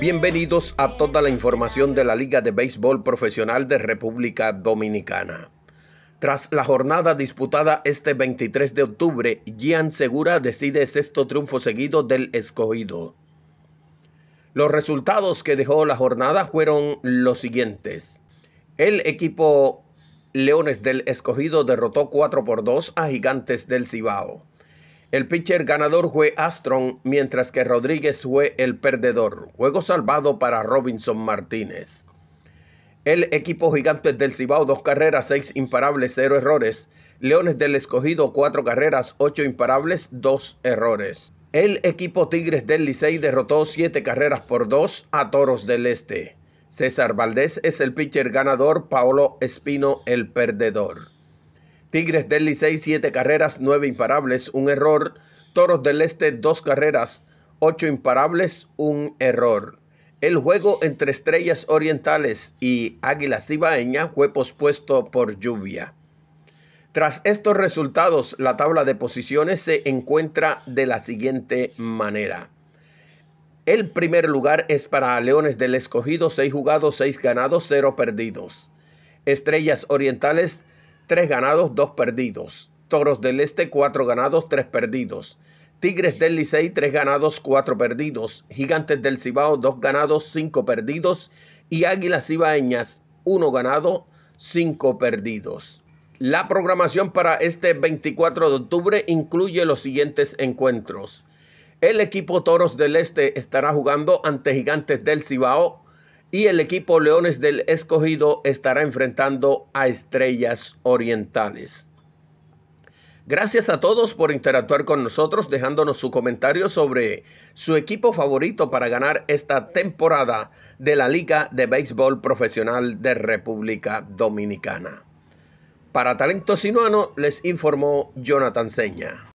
Bienvenidos a toda la información de la Liga de Béisbol Profesional de República Dominicana. Tras la jornada disputada este 23 de octubre, Gian Segura decide sexto triunfo seguido del escogido. Los resultados que dejó la jornada fueron los siguientes. El equipo Leones del Escogido derrotó 4 por 2 a Gigantes del Cibao. El pitcher ganador fue Astron, mientras que Rodríguez fue el perdedor. Juego salvado para Robinson Martínez. El equipo Gigantes del Cibao, dos carreras, seis imparables, cero errores. Leones del Escogido, cuatro carreras, ocho imparables, dos errores. El equipo Tigres del Licey derrotó siete carreras por dos a Toros del Este. César Valdés es el pitcher ganador, Paolo Espino el perdedor. Tigres del Licey, 7 carreras, nueve imparables, un error. Toros del Este, 2 carreras, 8 imparables, un error. El juego entre Estrellas Orientales y Águilas Cibaeña fue pospuesto por lluvia. Tras estos resultados, la tabla de posiciones se encuentra de la siguiente manera. El primer lugar es para Leones del Escogido, 6 jugados, 6 ganados, 0 perdidos. Estrellas Orientales 3 ganados, 2 perdidos. Toros del Este, 4 ganados, 3 perdidos. Tigres del Licey, 3 ganados, 4 perdidos. Gigantes del Cibao, 2 ganados, 5 perdidos. Y Águilas Ibaeñas, 1 ganado, 5 perdidos. La programación para este 24 de octubre incluye los siguientes encuentros. El equipo Toros del Este estará jugando ante Gigantes del Cibao y el equipo Leones del Escogido estará enfrentando a Estrellas Orientales. Gracias a todos por interactuar con nosotros, dejándonos su comentario sobre su equipo favorito para ganar esta temporada de la Liga de Béisbol Profesional de República Dominicana. Para Talento Sinuano les informó Jonathan Seña.